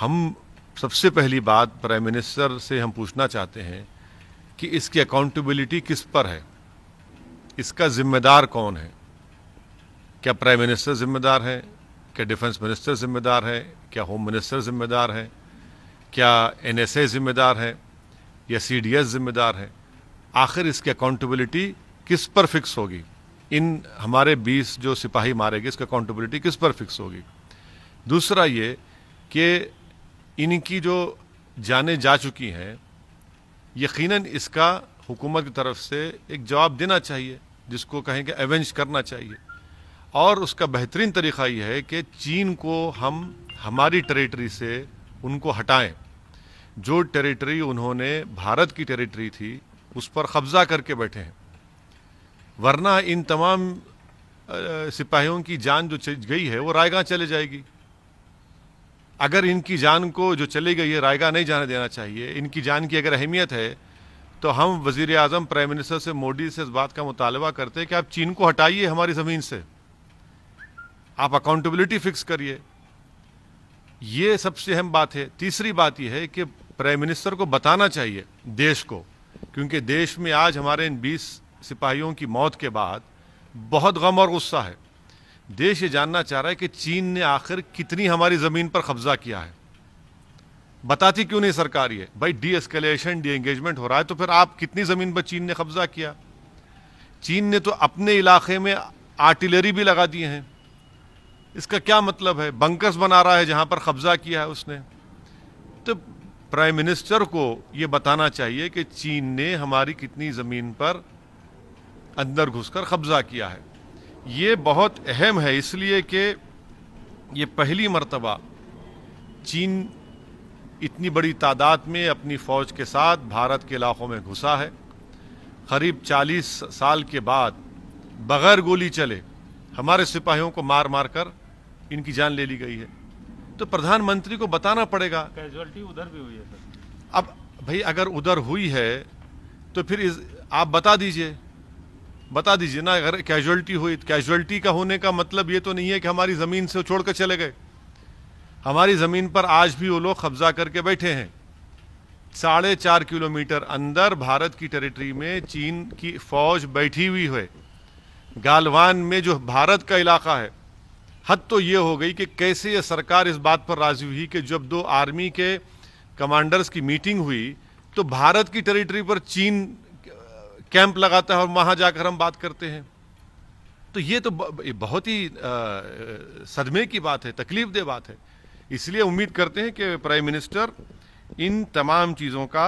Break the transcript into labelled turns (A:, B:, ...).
A: हम सबसे पहली बात प्राइम मिनिस्टर से हम पूछना चाहते हैं कि इसकी अकाउंटेबिलिटी किस पर है इसका जिम्मेदार कौन है क्या प्राइम मिनिस्टर जिम्मेदार है क्या डिफेंस मिनिस्टर जिम्मेदार है क्या होम मिनिस्टर जिम्मेदार है क्या एन जिम्मेदार है या सी जिम्मेदार है आखिर इसकी अकाउंटेबिलिटी किस पर फिक्स होगी इन हमारे 20 जो सिपाही मारे गए इसकी अकाउंटेबिलिटी किस पर फिक्स होगी दूसरा ये कि इनकी जो जाने जा चुकी हैं यकीनन इसका हुकूमत की तरफ से एक जवाब देना चाहिए जिसको कहें कि एवेंज करना चाहिए और उसका बेहतरीन तरीक़ा यह है कि चीन को हम हमारी टेरिटरी से उनको हटाएं जो टेरिटरी उन्होंने भारत की टेरिटरी थी उस पर कब्ज़ा करके बैठे हैं वरना इन तमाम सिपाहियों की जान जो गई है वो रायगा चले जाएगी अगर इनकी जान को जो चली गई है रायगा नहीं जाने देना चाहिए इनकी जान की अगर अहमियत है तो हम वज़ी अजम प्राइम मिनिस्टर से मोदी से इस बात का मुतालबा करते हैं कि आप चीन को हटाइए हमारी ज़मीन से आप अकाउंटेबिलिटी फ़िक्स करिए ये सबसे अहम बात है तीसरी बात यह है कि प्राइम मिनिस्टर को बताना चाहिए देश को क्योंकि देश में आज हमारे इन बीस सिपाहियों की मौत के बाद बहुत गम और गुस्सा है देश ये जानना चाह रहा है कि चीन ने आखिर कितनी हमारी ज़मीन पर कब्ज़ा किया है बताती क्यों नहीं सरकार ये भाई डी एस्केलेशन डी एंगेजमेंट हो रहा है तो फिर आप कितनी ज़मीन पर चीन ने कब्ज़ा किया चीन ने तो अपने इलाके में आर्टिलरी भी लगा दिए हैं इसका क्या मतलब है बंकर्स बना रहा है जहाँ पर कब्ज़ा किया है उसने तो प्राइम मिनिस्टर को ये बताना चाहिए कि चीन ने हमारी कितनी ज़मीन पर अंदर घुसकर कब्ज़ा किया है ये बहुत अहम है इसलिए कि ये पहली मरतबा चीन इतनी बड़ी तादाद में अपनी फ़ौज के साथ भारत के इलाकों में घुसा है करीब 40 साल के बाद बग़ैर गोली चले हमारे सिपाहियों को मार मार कर इनकी जान ले ली गई है तो प्रधानमंत्री को बताना पड़ेगा कैजुअलिटी उधर भी हुई है सर अब भाई अगर उधर हुई है तो फिर इस, आप बता दीजिए बता दीजिए ना अगर कैजुअल्टी हुई कैजुअल्टी का होने का मतलब ये तो नहीं है कि हमारी ज़मीन से छोड़कर चले गए हमारी ज़मीन पर आज भी वो लोग कब्जा करके बैठे हैं साढ़े चार किलोमीटर अंदर भारत की टेरिटरी में चीन की फौज बैठी हुई है गालवान में जो भारत का इलाका है हद तो ये हो गई कि कैसे ये सरकार इस बात पर राजी हुई कि जब दो आर्मी के कमांडर्स की मीटिंग हुई तो भारत की टेरिटरी पर चीन कैंप लगाता है और वहाँ जाकर हम बात करते हैं तो ये तो बहुत ही सदमे की बात है तकलीफ दे बात है इसलिए उम्मीद करते हैं कि प्राइम मिनिस्टर इन तमाम चीज़ों का